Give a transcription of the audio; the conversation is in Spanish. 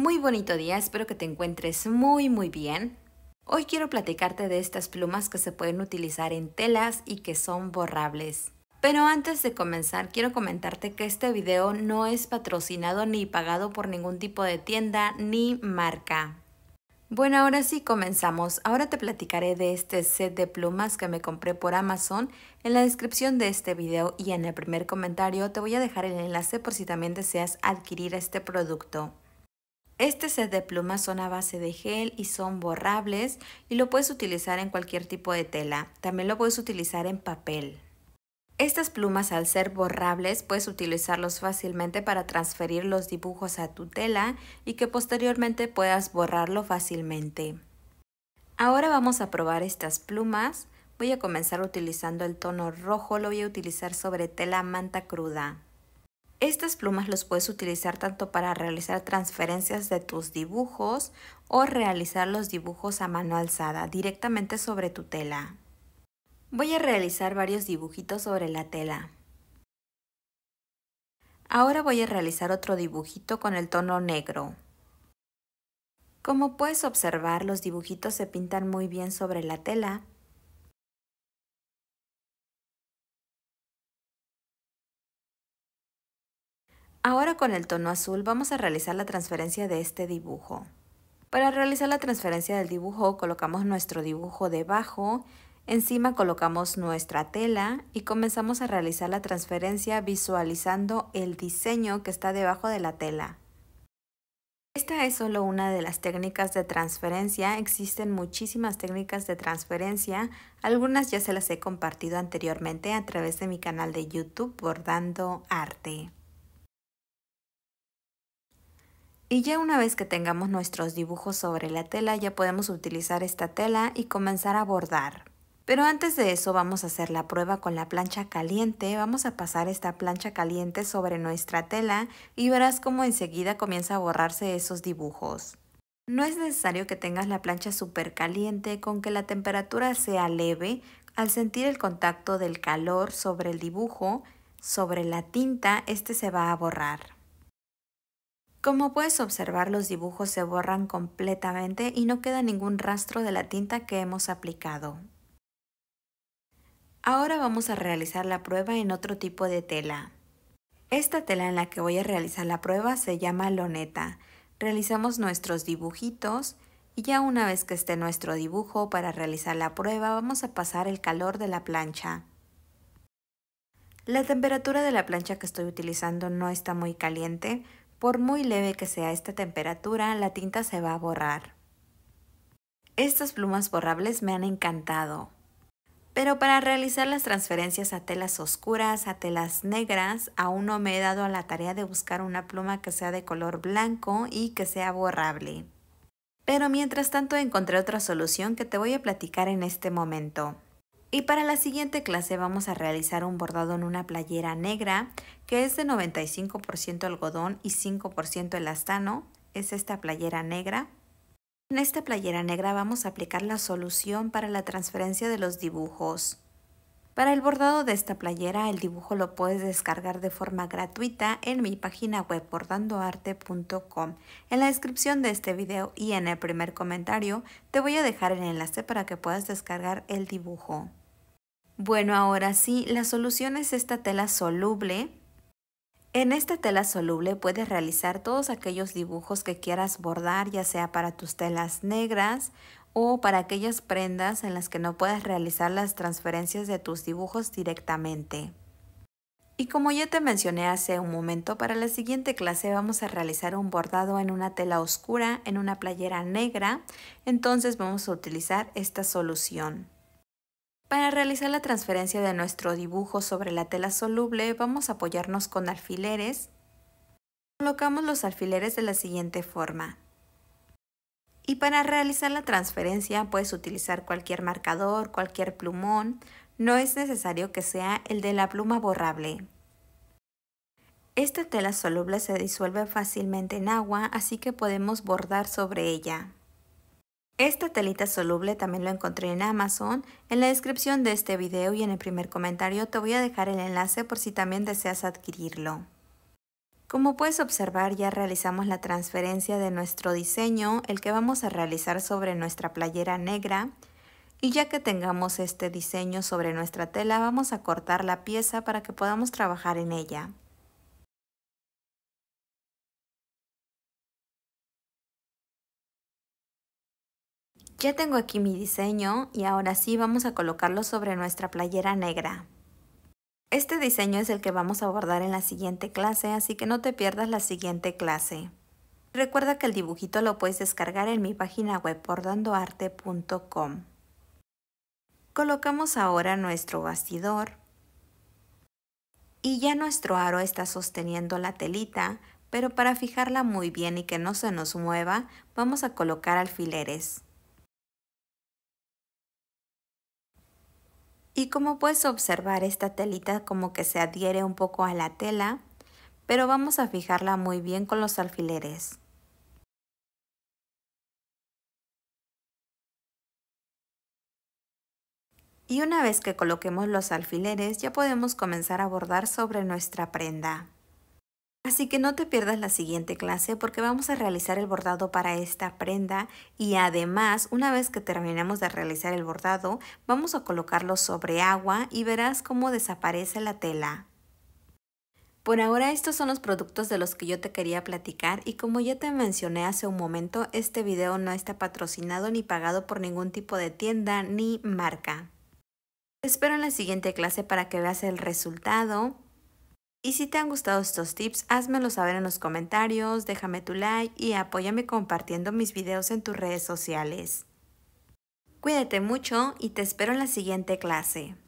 Muy bonito día, espero que te encuentres muy muy bien. Hoy quiero platicarte de estas plumas que se pueden utilizar en telas y que son borrables. Pero antes de comenzar, quiero comentarte que este video no es patrocinado ni pagado por ningún tipo de tienda ni marca. Bueno, ahora sí comenzamos. Ahora te platicaré de este set de plumas que me compré por Amazon. En la descripción de este video y en el primer comentario te voy a dejar el enlace por si también deseas adquirir este producto. Este set de plumas son a base de gel y son borrables y lo puedes utilizar en cualquier tipo de tela. También lo puedes utilizar en papel. Estas plumas al ser borrables puedes utilizarlos fácilmente para transferir los dibujos a tu tela y que posteriormente puedas borrarlo fácilmente. Ahora vamos a probar estas plumas. Voy a comenzar utilizando el tono rojo, lo voy a utilizar sobre tela manta cruda. Estas plumas los puedes utilizar tanto para realizar transferencias de tus dibujos o realizar los dibujos a mano alzada directamente sobre tu tela. Voy a realizar varios dibujitos sobre la tela. Ahora voy a realizar otro dibujito con el tono negro. Como puedes observar, los dibujitos se pintan muy bien sobre la tela. Ahora con el tono azul vamos a realizar la transferencia de este dibujo. Para realizar la transferencia del dibujo colocamos nuestro dibujo debajo, encima colocamos nuestra tela y comenzamos a realizar la transferencia visualizando el diseño que está debajo de la tela. Esta es solo una de las técnicas de transferencia, existen muchísimas técnicas de transferencia, algunas ya se las he compartido anteriormente a través de mi canal de YouTube Bordando Arte. Y ya una vez que tengamos nuestros dibujos sobre la tela, ya podemos utilizar esta tela y comenzar a bordar. Pero antes de eso vamos a hacer la prueba con la plancha caliente. Vamos a pasar esta plancha caliente sobre nuestra tela y verás cómo enseguida comienza a borrarse esos dibujos. No es necesario que tengas la plancha super caliente, con que la temperatura sea leve, al sentir el contacto del calor sobre el dibujo, sobre la tinta, este se va a borrar. Como puedes observar, los dibujos se borran completamente y no queda ningún rastro de la tinta que hemos aplicado. Ahora vamos a realizar la prueba en otro tipo de tela. Esta tela en la que voy a realizar la prueba se llama loneta. Realizamos nuestros dibujitos y ya una vez que esté nuestro dibujo para realizar la prueba vamos a pasar el calor de la plancha. La temperatura de la plancha que estoy utilizando no está muy caliente, por muy leve que sea esta temperatura, la tinta se va a borrar. Estas plumas borrables me han encantado. Pero para realizar las transferencias a telas oscuras, a telas negras, aún no me he dado a la tarea de buscar una pluma que sea de color blanco y que sea borrable. Pero mientras tanto encontré otra solución que te voy a platicar en este momento. Y para la siguiente clase vamos a realizar un bordado en una playera negra que es de 95% algodón y 5% elastano. Es esta playera negra. En esta playera negra vamos a aplicar la solución para la transferencia de los dibujos. Para el bordado de esta playera el dibujo lo puedes descargar de forma gratuita en mi página web bordandoarte.com. En la descripción de este video y en el primer comentario te voy a dejar el enlace para que puedas descargar el dibujo. Bueno, ahora sí, la solución es esta tela soluble. En esta tela soluble puedes realizar todos aquellos dibujos que quieras bordar, ya sea para tus telas negras o para aquellas prendas en las que no puedas realizar las transferencias de tus dibujos directamente. Y como ya te mencioné hace un momento, para la siguiente clase vamos a realizar un bordado en una tela oscura, en una playera negra, entonces vamos a utilizar esta solución. Para realizar la transferencia de nuestro dibujo sobre la tela soluble vamos a apoyarnos con alfileres. Colocamos los alfileres de la siguiente forma. Y para realizar la transferencia puedes utilizar cualquier marcador, cualquier plumón, no es necesario que sea el de la pluma borrable. Esta tela soluble se disuelve fácilmente en agua, así que podemos bordar sobre ella. Esta telita soluble también lo encontré en Amazon. En la descripción de este video y en el primer comentario te voy a dejar el enlace por si también deseas adquirirlo. Como puedes observar ya realizamos la transferencia de nuestro diseño, el que vamos a realizar sobre nuestra playera negra. Y ya que tengamos este diseño sobre nuestra tela, vamos a cortar la pieza para que podamos trabajar en ella. Ya tengo aquí mi diseño y ahora sí vamos a colocarlo sobre nuestra playera negra. Este diseño es el que vamos a abordar en la siguiente clase, así que no te pierdas la siguiente clase. Recuerda que el dibujito lo puedes descargar en mi página web bordandoarte.com. Colocamos ahora nuestro bastidor y ya nuestro aro está sosteniendo la telita, pero para fijarla muy bien y que no se nos mueva, vamos a colocar alfileres. Y como puedes observar, esta telita como que se adhiere un poco a la tela, pero vamos a fijarla muy bien con los alfileres. Y una vez que coloquemos los alfileres, ya podemos comenzar a bordar sobre nuestra prenda. Así que no te pierdas la siguiente clase porque vamos a realizar el bordado para esta prenda y además una vez que terminemos de realizar el bordado vamos a colocarlo sobre agua y verás cómo desaparece la tela. Por ahora estos son los productos de los que yo te quería platicar y como ya te mencioné hace un momento, este video no está patrocinado ni pagado por ningún tipo de tienda ni marca. Te espero en la siguiente clase para que veas el resultado y si te han gustado estos tips, házmelo saber en los comentarios, déjame tu like y apóyame compartiendo mis videos en tus redes sociales. Cuídate mucho y te espero en la siguiente clase.